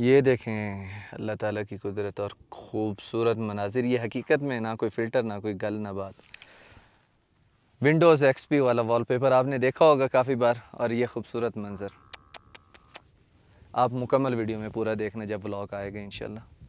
ये देखें अल्लाह ताला की कुदरत और ख़ूबसूरत मनाजिर ये हकीकत में ना कोई फ़िल्टर ना कोई गल ना बात विंडोज़ एक्सपी वाला वॉलपेपर आपने देखा होगा काफ़ी बार और ये खूबसूरत मंज़र आप मुकम्मल वीडियो में पूरा देखना जब व्लॉग आएगा इंशाल्लाह